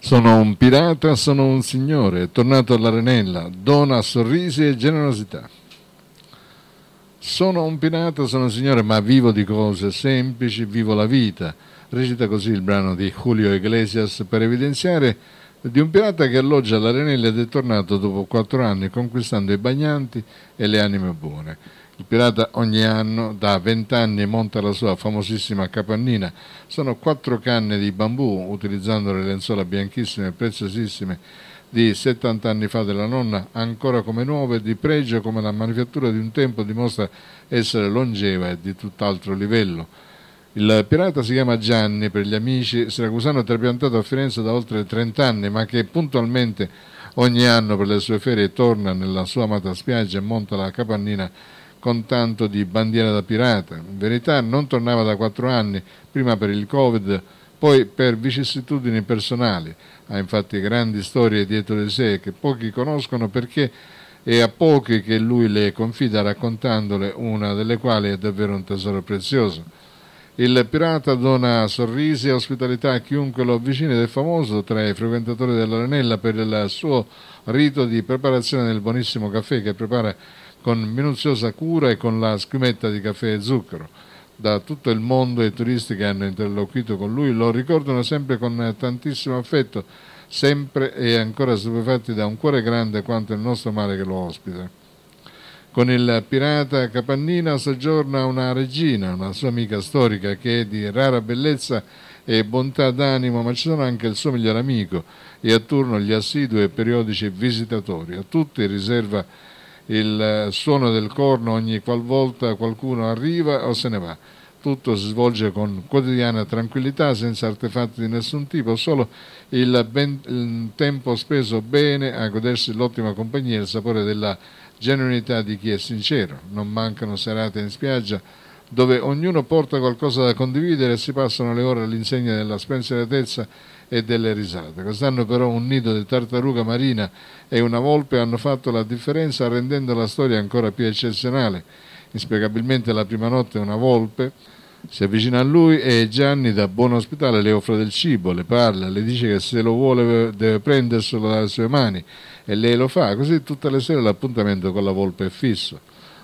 Sono un pirata, sono un signore, tornato all'arenella, dona sorrisi e generosità. Sono un pirata, sono un signore, ma vivo di cose semplici, vivo la vita. Recita così il brano di Julio Iglesias per evidenziare di un pirata che alloggia all'Arenella ed è tornato dopo quattro anni conquistando i bagnanti e le anime buone. Il pirata ogni anno da vent'anni monta la sua famosissima capannina. Sono quattro canne di bambù, utilizzando le lenzuola bianchissime e preziosissime di 70 anni fa della nonna, ancora come nuove e di pregio come la manifattura di un tempo dimostra essere longeva e di tutt'altro livello. Il pirata si chiama Gianni per gli amici, siracusano trapiantato a Firenze da oltre 30 anni, ma che puntualmente ogni anno per le sue ferie torna nella sua amata spiaggia e monta la capannina con tanto di bandiera da pirata. In verità non tornava da 4 anni, prima per il Covid, poi per vicissitudini personali. Ha infatti grandi storie dietro di sé che pochi conoscono perché è a pochi che lui le confida raccontandole, una delle quali è davvero un tesoro prezioso. Il pirata dona sorrisi e ospitalità a chiunque lo avvicina ed è famoso tra i frequentatori dell'Arenella per il suo rito di preparazione del buonissimo caffè che prepara con minuziosa cura e con la schiumetta di caffè e zucchero. Da tutto il mondo i turisti che hanno interloquito con lui lo ricordano sempre con tantissimo affetto, sempre e ancora stupefatti da un cuore grande quanto il nostro mare che lo ospita. Con il pirata Capannina soggiorna una regina, una sua amica storica che è di rara bellezza e bontà d'animo, ma ci sono anche il suo miglior amico e a turno gli assidui e periodici visitatori. A tutti riserva il suono del corno ogni qualvolta qualcuno arriva o se ne va. Tutto si svolge con quotidiana tranquillità, senza artefatti di nessun tipo, solo il, ben, il tempo speso bene a godersi l'ottima compagnia e il sapore della genuinità di chi è sincero. Non mancano serate in spiaggia dove ognuno porta qualcosa da condividere e si passano le ore all'insegna della spensieratezza e delle risate. Quest'anno però un nido di tartaruga marina e una volpe hanno fatto la differenza rendendo la storia ancora più eccezionale. Inspiegabilmente la prima notte una volpe si avvicina a lui e Gianni da buon ospitale le offre del cibo, le parla, le dice che se lo vuole deve prenderselo dalle sue mani e lei lo fa, così tutte le sere l'appuntamento con la volpe è fisso.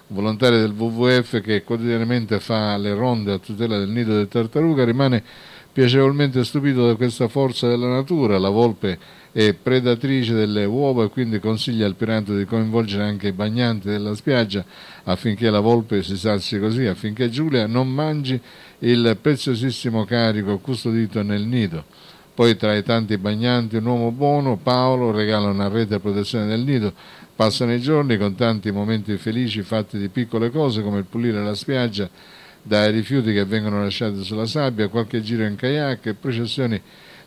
Un volontario del WWF che quotidianamente fa le ronde a tutela del nido del tartaruga rimane piacevolmente stupito da questa forza della natura, la volpe è predatrice delle uova e quindi consiglia al pirata di coinvolgere anche i bagnanti della spiaggia affinché la volpe si sazi così, affinché Giulia non mangi il preziosissimo carico custodito nel nido. Poi tra i tanti bagnanti un uomo buono, Paolo, regala una rete a protezione del nido. Passano i giorni con tanti momenti felici fatti di piccole cose come il pulire la spiaggia dai rifiuti che vengono lasciati sulla sabbia, qualche giro in kayak e processioni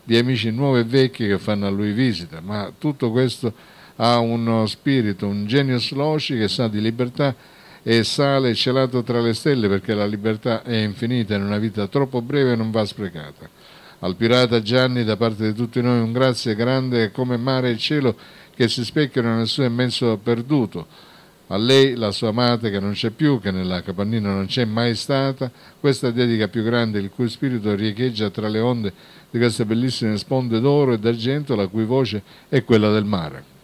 di amici nuovi e vecchi che fanno a lui visita, ma tutto questo ha uno spirito, un genius loci che sa di libertà e sale celato tra le stelle perché la libertà è infinita in una vita troppo breve e non va sprecata. Al pirata Gianni da parte di tutti noi un grazie grande come mare e cielo che si specchiano nel suo immenso perduto a lei, la sua madre che non c'è più, che nella capannina non c'è mai stata, questa dedica più grande, il cui spirito riecheggia tra le onde di queste bellissime sponde d'oro e d'argento, la cui voce è quella del mare.